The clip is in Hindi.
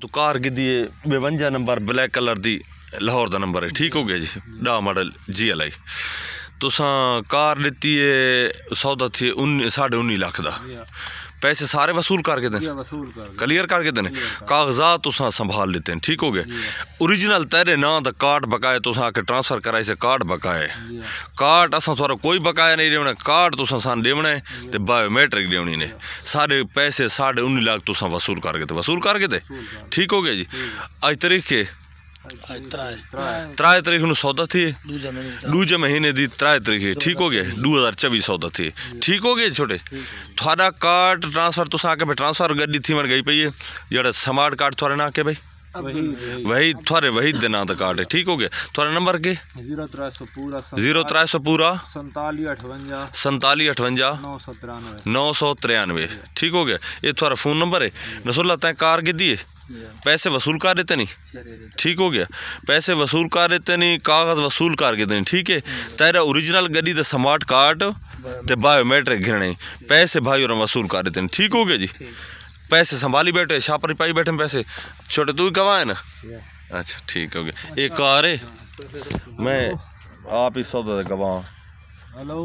ਤੋ ਕਾਰ ਕਿਦੀ ਏ 52 ਨੰਬਰ ਬਲੈਕ ਕਲਰ ਦੀ ਲਾਹੌਰ ਦਾ ਨੰਬਰ ਹੈ ਠੀਕ ਹੋ ਗਿਆ ਜੀ ਡਾ ਮਾਡਲ ਜੀਐਲਆਈ ਤੁਸਾਂ ਕਾਰ ਲਿੱਤੀ ਹੈ ਸੌਦਾ ਥੀ 19 19.5 ਲੱਖ ਦਾ पैसे सारे वसूल करके दें क्लियर करके देने कागजात तुस संभाल लेते हैं ठीक हो गए ओरिजिनल तेरे ना तो कार्ड बकाए तुस आके ट्रांसफर कराए से कार्ड बकाए कार्ड असा कोई बकाया नहीं देना कार्ड तुस सान है तो बायोमेट्रिक देनी ने सारे पैसे साढ़े उन्नी लाख तुस वसूल करके वसूल करके दे ठीक हो गया जी अज तरीके ત્રાય તારીખનું સોદા થઈએ दूजे महीने की ત્રાય તારીખે ठीक हो गया दो हज़ार चौबीस सौदा थी हम्म। ठीक हो गया छोटे थोड़ा कार्ड ट्रांसफर तुम आके ट्रांसफर गड्डी थी मैंने गई पई है जरा स्मार्ट कार्ड थोड़े ना आके भाई वही थोड़े वही दिना तो कार्ड है ठीक हो गया थोड़ा नंबर के जीरो त्रै सौ पूरा संताली अठवंजा संताली अठवंजा नौ सौ तिरानवे ठीक हो गया ये थोड़ा फ़ोन नंबर है नसुल्ला तें कार कि दिए पैसे वसूल कर देते नहीं ठीक हो गया पैसे वसूल कर देते नहीं कागज़ वसूल कर देते नहीं ठीक है तेरा ओरिजिनल गली तो स्मार्ट कार्ड तो बायोमेट्रिक घिरने पैसे भाई और वसूल कर देते नहीं ठीक हो गया जी पैसे संभाली बैठे छापर पाई बैठे पैसे छोटे तू गवाए ना अच्छा ठीक हो गया एक कार है मैं आप ही सौदा गवाह हेलो